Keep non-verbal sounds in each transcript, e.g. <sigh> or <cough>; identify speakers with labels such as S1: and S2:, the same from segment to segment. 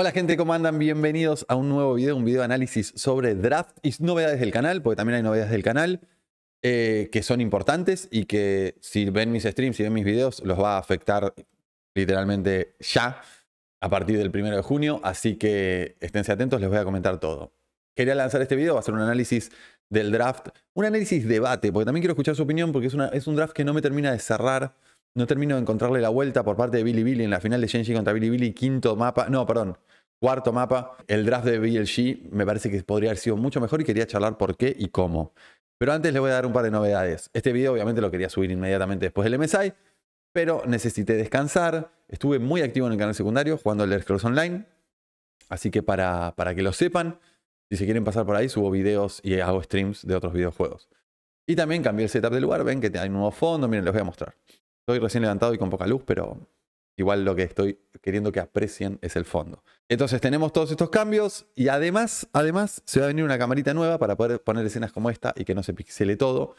S1: Hola gente, ¿cómo andan? Bienvenidos a un nuevo video, un video de análisis sobre draft y novedades del canal, porque también hay novedades del canal eh, que son importantes y que si ven mis streams, si ven mis videos, los va a afectar literalmente ya a partir del 1 de junio, así que esténse atentos, les voy a comentar todo. Quería lanzar este video, va a ser un análisis del draft, un análisis debate, porque también quiero escuchar su opinión porque es, es un draft que no me termina de cerrar no termino de encontrarle la vuelta por parte de Billy Billy en la final de Genji contra Billy Billy, quinto mapa, no, perdón, cuarto mapa. El draft de BLG me parece que podría haber sido mucho mejor y quería charlar por qué y cómo. Pero antes les voy a dar un par de novedades. Este video obviamente lo quería subir inmediatamente después del MSI, pero necesité descansar. Estuve muy activo en el canal secundario jugando el Scrolls Online. Así que para, para que lo sepan, si se quieren pasar por ahí, subo videos y hago streams de otros videojuegos. Y también cambié el setup del lugar. Ven que hay un nuevo fondo. Miren, les voy a mostrar. Estoy recién levantado y con poca luz, pero igual lo que estoy queriendo que aprecien es el fondo. Entonces tenemos todos estos cambios y además, además se va a venir una camarita nueva para poder poner escenas como esta y que no se pixele todo.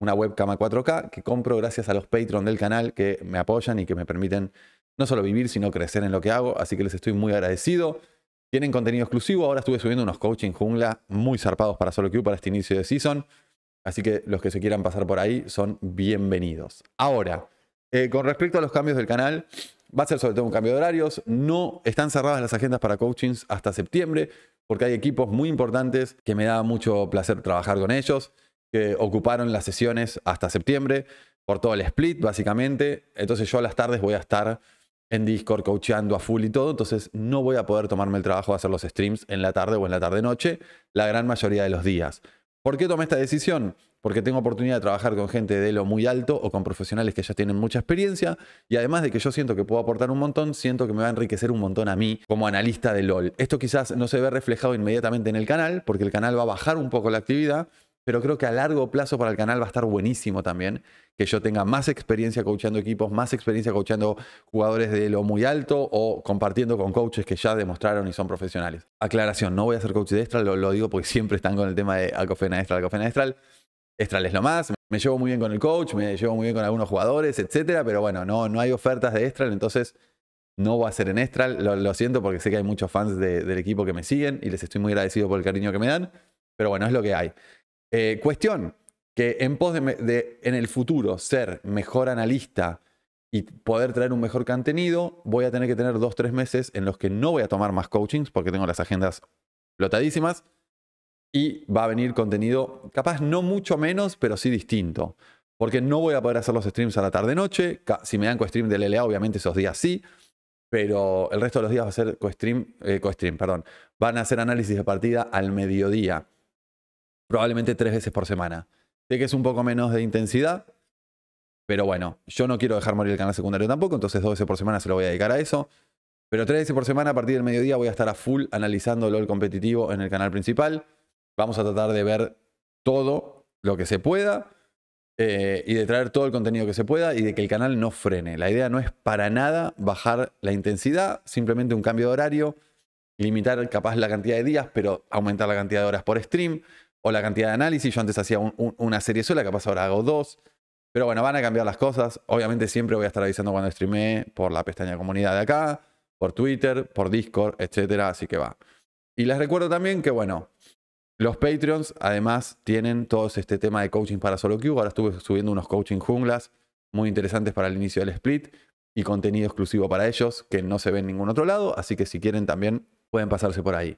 S1: Una webcam a 4K que compro gracias a los Patreon del canal que me apoyan y que me permiten no solo vivir, sino crecer en lo que hago. Así que les estoy muy agradecido. Tienen contenido exclusivo. Ahora estuve subiendo unos coaching jungla muy zarpados para Solo para este inicio de season. Así que los que se quieran pasar por ahí son bienvenidos. Ahora, eh, con respecto a los cambios del canal, va a ser sobre todo un cambio de horarios. No están cerradas las agendas para coachings hasta septiembre, porque hay equipos muy importantes que me da mucho placer trabajar con ellos, que ocuparon las sesiones hasta septiembre por todo el split, básicamente. Entonces yo a las tardes voy a estar en Discord coacheando a full y todo, entonces no voy a poder tomarme el trabajo de hacer los streams en la tarde o en la tarde-noche la gran mayoría de los días. ¿Por qué tomé esta decisión? Porque tengo oportunidad de trabajar con gente de lo muy alto o con profesionales que ya tienen mucha experiencia y además de que yo siento que puedo aportar un montón, siento que me va a enriquecer un montón a mí como analista de LOL. Esto quizás no se ve reflejado inmediatamente en el canal porque el canal va a bajar un poco la actividad, pero creo que a largo plazo para el canal va a estar buenísimo también que yo tenga más experiencia coachando equipos, más experiencia coachando jugadores de lo muy alto o compartiendo con coaches que ya demostraron y son profesionales. Aclaración, no voy a ser coach de Estral, lo, digo porque <laughs> siempre están con el tema de Alcofena Estral, Alcofena Estral. Estral es lo más, me llevo muy bien con el coach, me llevo muy bien con algunos jugadores, etcétera, pero bueno, no, no hay ofertas de Estral, entonces no voy a ser en Estral. Lo, siento porque sé que hay muchos fans del equipo que me siguen y les estoy muy agradecido por el cariño que me dan. Pero bueno, es lo que hay. Eh, cuestión, que en pos de, en el futuro ser mejor analista y poder traer un mejor contenido, voy a tener que tener dos, tres meses en los que no voy a tomar más coachings porque tengo las agendas flotadísimas y va a venir contenido capaz no mucho menos, pero sí distinto. Porque no voy a poder hacer los streams a la tarde-noche. Si me dan co-stream del LLA obviamente esos días sí. Pero el resto de los días va a ser co-stream, eh, co perdón. Van a hacer análisis de partida al mediodía probablemente tres veces por semana. Sé que es un poco menos de intensidad, pero bueno, yo no quiero dejar morir el canal secundario tampoco, entonces dos veces por semana se lo voy a dedicar a eso. Pero tres veces por semana a partir del mediodía voy a estar a full analizando LOL competitivo en el canal principal. Vamos a tratar de ver todo lo que se pueda eh, y de traer todo el contenido que se pueda y de que el canal no frene. La idea no es para nada bajar la intensidad, simplemente un cambio de horario, limitar capaz la cantidad de días, pero aumentar la cantidad de horas por stream o la cantidad de análisis. Yo antes hacía una serie sola, capaz ahora hago dos. Pero bueno, van a cambiar las cosas. Obviamente siempre voy a estar avisando cuando streamé por la pestaña comunidad de acá, por Twitter, por Discord, etcétera. Así que va. Y les recuerdo también que, bueno, los Patreons además tienen todo este tema de coaching para solo queue. Ahora estuve subiendo unos coaching junglas muy interesantes para el inicio del split y contenido exclusivo para ellos que no se ve en ningún otro lado. Así que si quieren también pueden pasarse por ahí.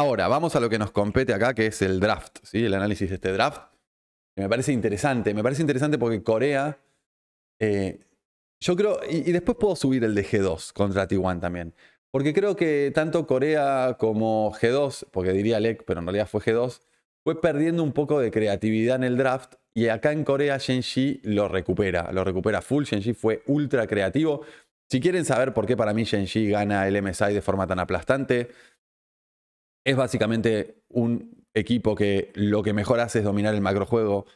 S1: Ahora, vamos a lo que nos compete acá, que es el draft, ¿sí? el análisis de este draft. me parece interesante, me parece interesante porque Corea, eh, yo creo, y, después puedo subir el de G2 contra T1 también, porque creo que tanto Corea como G2, porque diría Lec, pero en realidad fue G2, fue perdiendo un poco de creatividad en el draft y acá en Corea Shenji lo recupera, lo recupera full, Shenji fue ultra creativo. Si quieren saber por qué para mí Shenji gana el MSI de forma tan aplastante, es básicamente un equipo que lo que mejor hace es dominar el macrojuego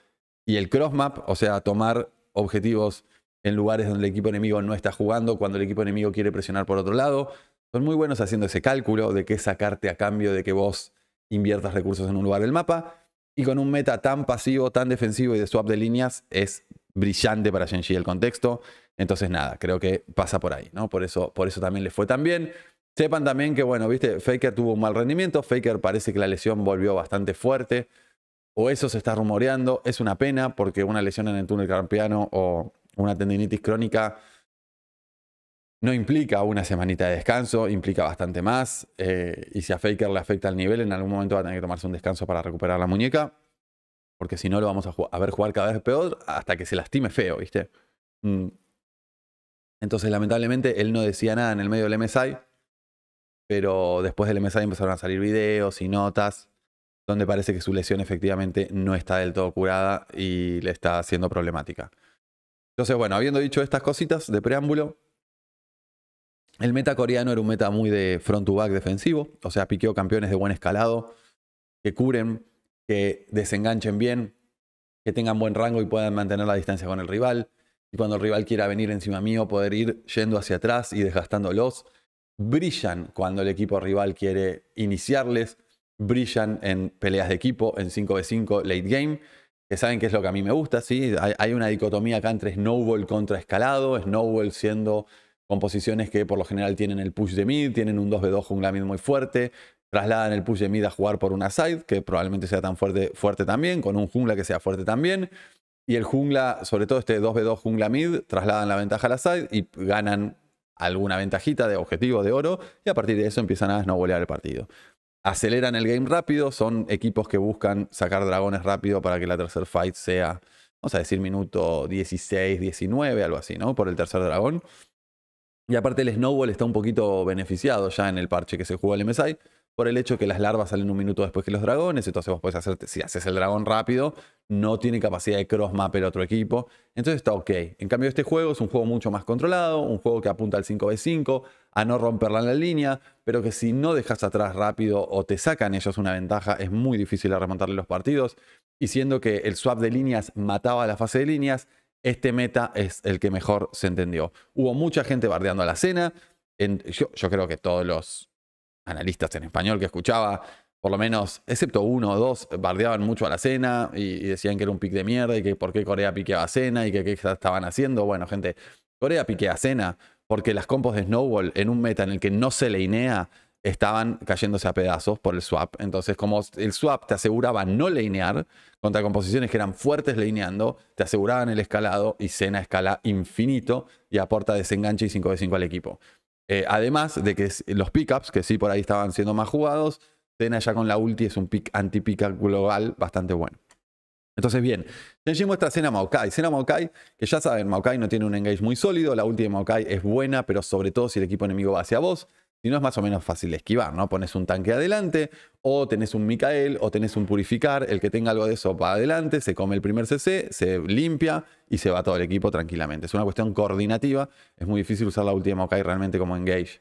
S1: y el crossmap, o sea, tomar objetivos en lugares donde el equipo enemigo no está jugando, cuando el equipo enemigo quiere presionar por otro lado. Son muy buenos haciendo ese cálculo de qué sacarte a cambio de que vos inviertas recursos en un lugar del mapa. Y con un meta tan pasivo, tan defensivo y de swap de líneas, es brillante para Genji el contexto. Entonces, nada, creo que pasa por ahí, ¿no? Por eso, por eso también le fue tan bien. Sepan también que, bueno, viste, Faker tuvo un mal rendimiento, Faker parece que la lesión volvió bastante fuerte, o eso se está rumoreando, es una pena porque una lesión en el túnel carpiano o una tendinitis crónica no implica una semanita de descanso, implica bastante más. Eh, y si a Faker le afecta el nivel, en algún momento va a tener que tomarse un descanso para recuperar la muñeca. Porque si no, lo vamos a, a, ver jugar cada vez peor hasta que se lastime feo, ¿viste? Mm. Entonces, lamentablemente, él no decía nada en el medio del MSI pero después del MSI empezaron a salir videos y notas donde parece que su lesión efectivamente no está del todo curada y le está haciendo problemática. Entonces, bueno, habiendo dicho estas cositas de preámbulo, el meta coreano era un meta muy de front-to-back defensivo, o sea, piqueo campeones de buen escalado, que curen, que desenganchen bien, que tengan buen rango y puedan mantener la distancia con el rival. Y cuando el rival quiera venir encima mío, poder ir yendo hacia atrás y desgastándolos brillan cuando el equipo rival quiere iniciarles, brillan en peleas de equipo, en 5v5, late game, que saben que es lo que a mí me gusta, ¿sí? Hay, una dicotomía acá entre snowball contra escalado, snowball siendo composiciones que por lo general tienen el push de mid, tienen un 2v2 jungla mid muy fuerte, trasladan el push de mid a jugar por una side, que probablemente sea tan fuerte, fuerte también, con un jungla que sea fuerte también, y el jungla, sobre todo este 2v2 jungla mid, trasladan la ventaja a la side y ganan alguna ventajita de objetivo de oro y a partir de eso empiezan a snowballear el partido. Aceleran el game rápido, son equipos que buscan sacar dragones rápido para que la tercer fight sea, vamos a decir, minuto 16, 19, algo así, ¿no? Por el tercer dragón. Y aparte el snowball está un poquito beneficiado ya en el parche que se juega el MSI, por el hecho que las larvas salen un minuto después que los dragones, entonces vos podés hacerte. si haces el dragón rápido, no tiene capacidad de cross map otro equipo, entonces está ok. En cambio este juego es un juego mucho más controlado, un juego que apunta al 5v5, a no romperla en la línea, pero que si no dejas atrás rápido o te sacan ellos una ventaja, es muy difícil remontarle los partidos, y siendo que el swap de líneas mataba la fase de líneas, este meta es el que mejor se entendió. Hubo mucha gente bardeando a la cena, en, yo creo que todos los analistas en español que escuchaba, por lo menos, excepto uno o dos, bardeaban mucho a la cena y, decían que era un pick de mierda y que por qué Corea piqueaba cena y que qué estaban haciendo. Bueno, gente, Corea piquea cena porque las compos de Snowball en un meta en el que no se leinea estaban cayéndose a pedazos por el swap. Entonces, como el swap te aseguraba no linear contra composiciones que eran fuertes lineando, te aseguraban el escalado y Cena escala infinito y aporta desenganche y 5 de 5 al equipo. Eh, además de que los pickups, que sí por ahí estaban siendo más jugados, Tena ya con la ulti es un pick anti-pickup global bastante bueno. Entonces, bien, Genji muestra Cena Maokai. Cena Maokai, que ya saben, Maokai no tiene un engage muy sólido, la ulti de Maokai es buena, pero sobre todo si el equipo enemigo va hacia vos. Si no es más o menos fácil esquivar, ¿no? Pones un tanque adelante, o tenés un Mikael, o tenés un Purificar, el que tenga algo de eso para adelante, se come el primer CC, se limpia y se va todo el equipo tranquilamente. Es una cuestión coordinativa, es muy difícil usar la última Mokai realmente como engage.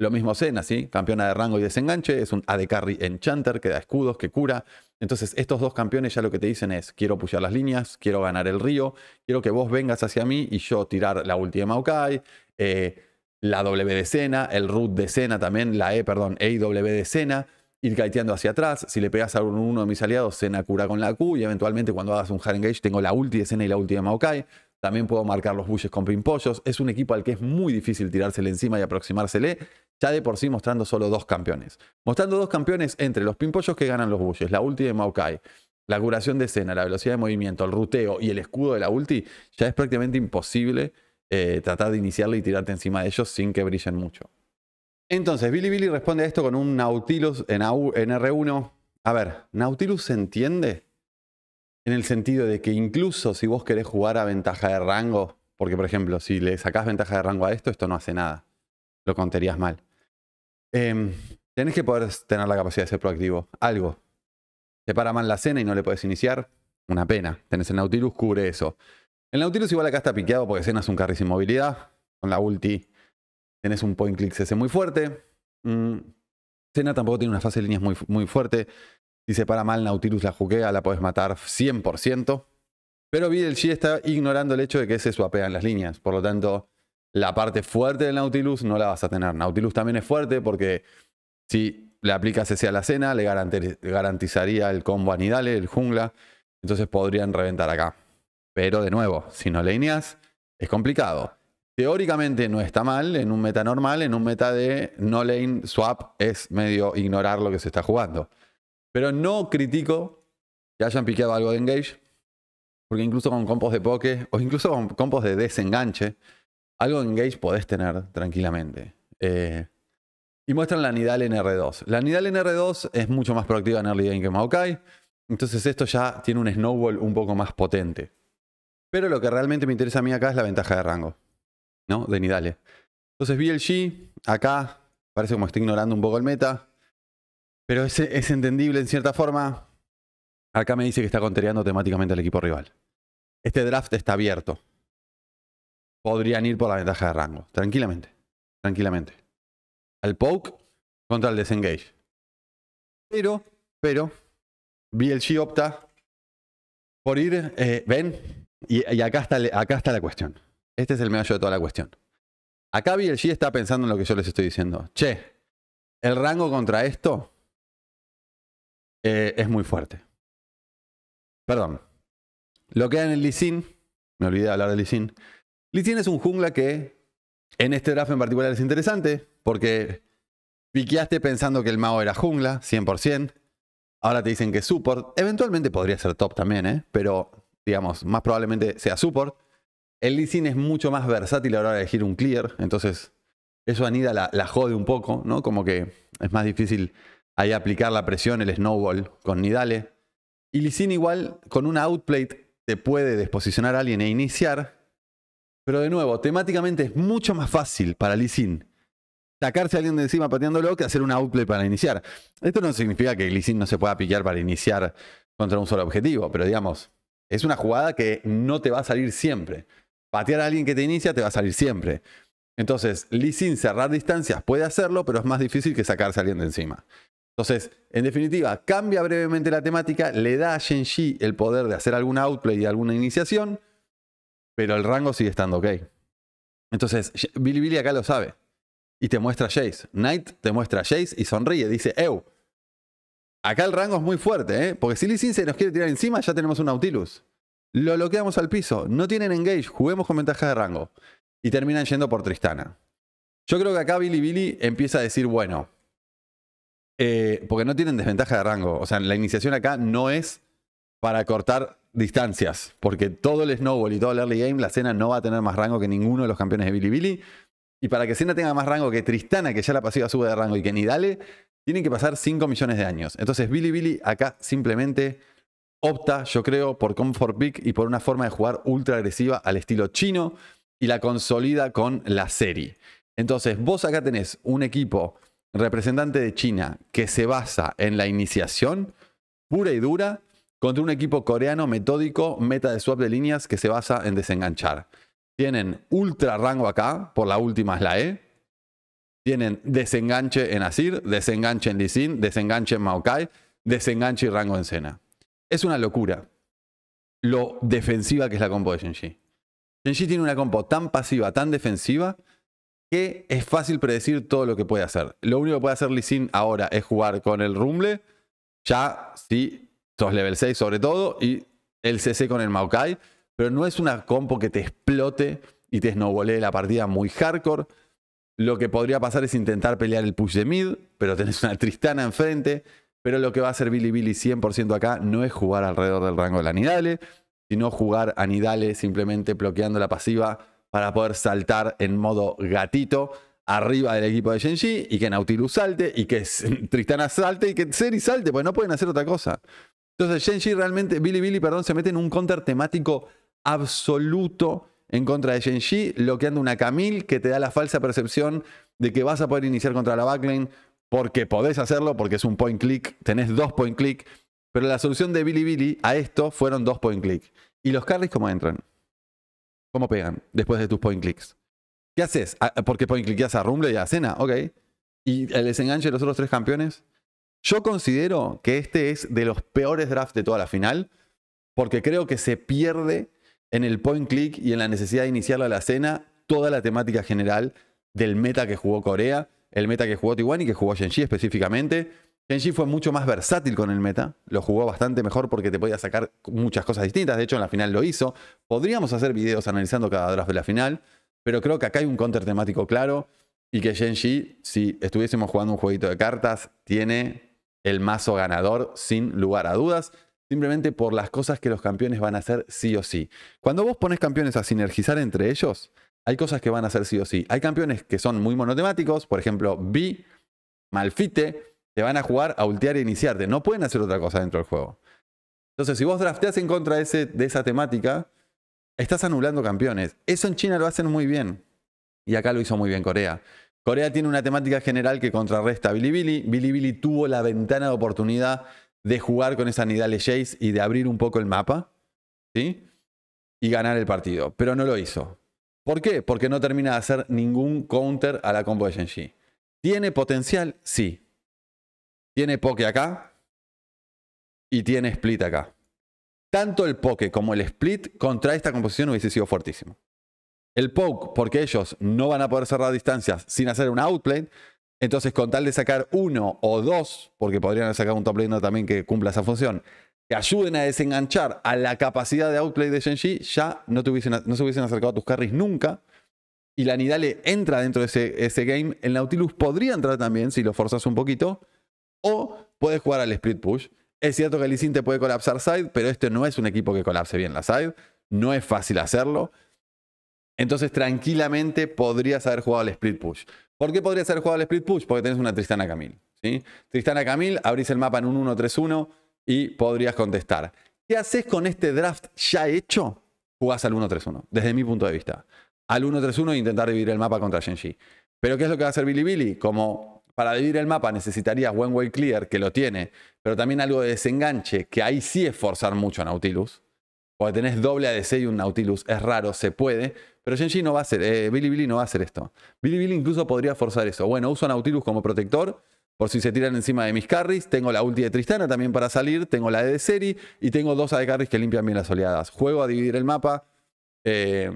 S1: Lo mismo Cena, ¿sí? Campeona de rango y desenganche, es un AD Carry Enchanter que da escudos, que cura. Entonces, estos dos campeones ya lo que te dicen es: quiero pushar las líneas, quiero ganar el río, quiero que vos vengas hacia mí y yo tirar la última Okai. Eh, la W de escena, el root de cena también, la E, perdón, EIW de cena ir kiteando hacia atrás. Si le pegas a uno de mis aliados, cena cura con la Q y eventualmente cuando hagas un hard engage tengo la ulti de escena y la ulti de Maokai. También puedo marcar los bushes con pimpollos. Es un equipo al que es muy difícil tirársele encima y aproximársele, ya de por sí mostrando solo dos campeones. Mostrando dos campeones entre los pimpollos que ganan los bushes, la ulti de Maokai, la curación de cena la velocidad de movimiento, el ruteo y el escudo de la ulti, ya es prácticamente imposible eh, tratar de iniciarlo y tirarte encima de ellos sin que brillen mucho. Entonces, Billy Billy responde a esto con un Nautilus en, R1. A ver, ¿Nautilus se entiende? En el sentido de que incluso si vos querés jugar a ventaja de rango, porque por ejemplo, si le sacás ventaja de rango a esto, esto no hace nada. Lo contarías mal. Eh, tenés que poder tener la capacidad de ser proactivo. Algo. Te para mal la cena y no le puedes iniciar. Una pena. Tenés el Nautilus, cubre eso. El Nautilus igual acá está piqueado porque Senna es un carry sin movilidad. Con la ulti tenés un point click ese muy fuerte. cena mm, tampoco tiene una fase de líneas muy, muy fuerte. Si se para mal Nautilus la juquea, la podés matar 100%. Pero si está ignorando el hecho de que se suapean las líneas. Por lo tanto, la parte fuerte del Nautilus no la vas a tener. Nautilus también es fuerte porque si le aplicas ese a la cena, le garantizaría el combo anidale el jungla. Entonces podrían reventar acá. Pero de nuevo, si no laneas es complicado. Teóricamente no está mal en un meta normal, en un meta de no lane swap es medio ignorar lo que se está jugando. Pero no critico que hayan piqueado algo de engage, porque incluso con compos de poke o incluso con compos de desenganche, algo de engage podés tener tranquilamente. Eh, y muestran la Nidal en R2. La Nidal en R2 es mucho más proactiva en early game que Maokai, entonces esto ya tiene un snowball un poco más potente. Pero lo que realmente me interesa a mí acá es la ventaja de rango, ¿no? De Nidale. Entonces BLG, acá, parece como está ignorando un poco el meta, pero es, entendible en cierta forma. Acá me dice que está contereando temáticamente al equipo rival. Este draft está abierto. Podrían ir por la ventaja de rango, tranquilamente, tranquilamente. Al poke contra el desengage. Pero, pero, BLG opta por ir, eh, ven, y, acá, está, acá está la cuestión. Este es el meollo de toda la cuestión. Acá BLG está pensando en lo que yo les estoy diciendo. Che, el rango contra esto eh, es muy fuerte. Perdón. Lo que hay en el Lisin, me olvidé de hablar de Lisin. Lisin es un jungla que en este draft en particular es interesante porque piqueaste pensando que el mago era jungla, 100%. Ahora te dicen que es support. Eventualmente podría ser top también, ¿eh? Pero digamos, más probablemente sea support. El Lee es mucho más versátil a la hora de elegir un clear, entonces eso Anida la, la, jode un poco, ¿no? Como que es más difícil ahí aplicar la presión, el snowball con Nidale. Y Lee igual con una outplate te puede desposicionar a alguien e iniciar, pero de nuevo, temáticamente es mucho más fácil para Lee sacarse a alguien de encima pateándolo que hacer una outplay para iniciar. Esto no significa que Lee no se pueda pillar para iniciar contra un solo objetivo, pero digamos, es una jugada que no te va a salir siempre. Patear a alguien que te inicia te va a salir siempre. Entonces, Lee Sin cerrar distancias puede hacerlo, pero es más difícil que sacar a alguien de encima. Entonces, en definitiva, cambia brevemente la temática, le da a Shenji el poder de hacer algún outplay y alguna iniciación, pero el rango sigue estando ok. Entonces, Billy Billy acá lo sabe. Y te muestra a Jace. Knight te muestra a Jace y sonríe. Dice, Ew, Acá el rango es muy fuerte, ¿eh? Porque si Lee se nos quiere tirar encima, ya tenemos un Nautilus. Lo bloqueamos al piso. No tienen engage. Juguemos con ventaja de rango. Y terminan yendo por Tristana. Yo creo que acá Billy Billy empieza a decir, bueno. Eh, porque no tienen desventaja de rango. O sea, la iniciación acá no es para cortar distancias. Porque todo el snowball y todo el early game, la cena no va a tener más rango que ninguno de los campeones de Billy Billy. Y para que Cena tenga más rango que Tristana, que ya la pasiva sube de rango, y que ni dale... Tienen que pasar 5 millones de años. Entonces Billy Billy acá simplemente opta, yo creo, por comfort pick y por una forma de jugar ultra agresiva al estilo chino y la consolida con la serie. Entonces vos acá tenés un equipo representante de China que se basa en la iniciación pura y dura contra un equipo coreano metódico, meta de swap de líneas que se basa en desenganchar. Tienen ultra rango acá, por la última es la E, tienen desenganche en Asir, desenganche en Lisin, desenganche en Maokai, desenganche y rango en Cena. Es una locura lo defensiva que es la compo de Shenji. Shenji tiene una compo tan pasiva, tan defensiva, que es fácil predecir todo lo que puede hacer. Lo único que puede hacer Lisin ahora es jugar con el Rumble, ya sí sos level 6 sobre todo, y el CC con el Maokai, pero no es una compo que te explote y te snowbolee la partida muy hardcore. Lo que podría pasar es intentar pelear el push de mid, pero tenés una Tristana enfrente. Pero lo que va a hacer Billy Billy 100% acá no es jugar alrededor del rango de la sino jugar a simplemente bloqueando la pasiva para poder saltar en modo gatito arriba del equipo de Shenji y que Nautilus salte y que <laughs> Tristana salte y que Seri salte, pues no pueden hacer otra cosa. Entonces Shenji realmente, Billy Billy, perdón, se mete en un counter temático absoluto en contra de que bloqueando una Camille que te da la falsa percepción de que vas a poder iniciar contra la backlane porque podés hacerlo, porque es un point click, tenés dos point click, pero la solución de Billy Billy a esto fueron dos point click. ¿Y los carries cómo entran? ¿Cómo pegan después de tus point clicks? ¿Qué haces? Ah, porque point ya a Rumble y a Cena, ok. ¿Y el desenganche de los otros tres campeones? Yo considero que este es de los peores drafts de toda la final, porque creo que se pierde en el point click y en la necesidad de iniciarlo a la cena toda la temática general del meta que jugó Corea, el meta que jugó Taiwán y que jugó Genji específicamente. Genji fue mucho más versátil con el meta, lo jugó bastante mejor porque te podía sacar muchas cosas distintas, de hecho en la final lo hizo. Podríamos hacer videos analizando cada draft de la final, pero creo que acá hay un counter temático claro y que Genji, si estuviésemos jugando un jueguito de cartas, tiene el mazo ganador sin lugar a dudas simplemente por las cosas que los campeones van a hacer sí o sí. Cuando vos pones campeones a sinergizar entre ellos, hay cosas que van a hacer sí o sí. Hay campeones que son muy monotemáticos, por ejemplo, B, Malfite, te van a jugar a ultear e iniciarte. No pueden hacer otra cosa dentro del juego. Entonces, si vos drafteas en contra de, de esa temática, estás anulando campeones. Eso en China lo hacen muy bien. Y acá lo hizo muy bien Corea. Corea tiene una temática general que contrarresta a Bilibili. Bilibili tuvo la ventana de oportunidad de jugar con esa Nidale Jace y de abrir un poco el mapa, ¿sí? Y ganar el partido. Pero no lo hizo. ¿Por qué? Porque no termina de hacer ningún counter a la combo de Genji. ¿Tiene potencial? Sí. Tiene poke acá y tiene split acá. Tanto el poke como el split contra esta composición hubiese sido fuertísimo. El poke, porque ellos no van a poder cerrar distancias sin hacer un outplay, entonces, con tal de sacar uno o dos, porque podrían sacar un top laner también que cumpla esa función, que ayuden a desenganchar a la capacidad de outplay de Shenji, ya no, se hubiesen acercado a tus carries nunca. Y la Nidale entra dentro de ese, game. El Nautilus podría entrar también si lo forzas un poquito. O puedes jugar al split push. Es cierto que el te puede colapsar side, pero este no es un equipo que colapse bien la side. No es fácil hacerlo. Entonces, tranquilamente podrías haber jugado al split push. ¿Por qué podrías ser jugador al split push? Porque tenés una Tristana Camille. ¿sí? Tristana Camille, abrís el mapa en un 1-3-1 y podrías contestar. ¿Qué haces con este draft ya hecho? Jugás al 1-3-1, desde mi punto de vista. Al 1-3-1 e intentar dividir el mapa contra Shenji. Pero ¿qué es lo que va a hacer Billy Billy? Como para dividir el mapa necesitarías buen Way Clear, que lo tiene, pero también algo de desenganche, que ahí sí es forzar mucho a Nautilus. Porque tenés doble ADC y un Nautilus, es raro, se puede, pero Genji no va a hacer, eh, Billy Billy no va a hacer esto. Billy Billy incluso podría forzar eso. Bueno, uso Nautilus como protector. Por si se tiran encima de mis carries, tengo la ulti de Tristana también para salir, tengo la de Seri y tengo dos AD carries que limpian bien las oleadas. Juego a dividir el mapa. Eh,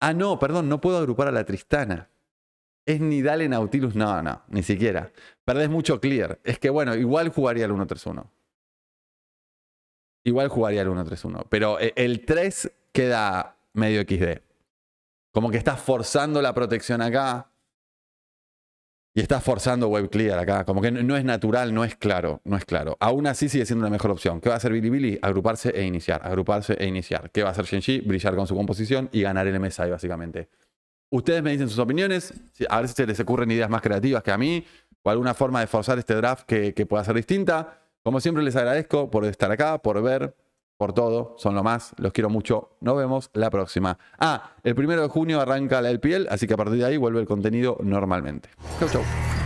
S1: ah, no, perdón, no puedo agrupar a la Tristana. Es ni Dale Nautilus, no, no, ni siquiera. Perdés mucho clear. Es que bueno, igual jugaría el 1-3-1. Igual jugaría el 1-3-1. Pero eh, el 3 queda medio XD. Como que estás forzando la protección acá. Y estás forzando web clear acá. Como que no, es natural, no es claro, no es claro. Aún así sigue siendo la mejor opción. ¿Qué va a hacer Bilibili? Agruparse e iniciar, agruparse e iniciar. ¿Qué va a hacer Shenji? Brillar con su composición y ganar el MSI básicamente. Ustedes me dicen sus opiniones, a ver si se les ocurren ideas más creativas que a mí o alguna forma de forzar este draft que, que pueda ser distinta. Como siempre les agradezco por estar acá, por ver, por todo, son lo más, los quiero mucho, nos vemos la próxima. Ah, el primero de junio arranca la LPL, Piel, así que a partir de ahí vuelve el contenido normalmente. Chau, chau.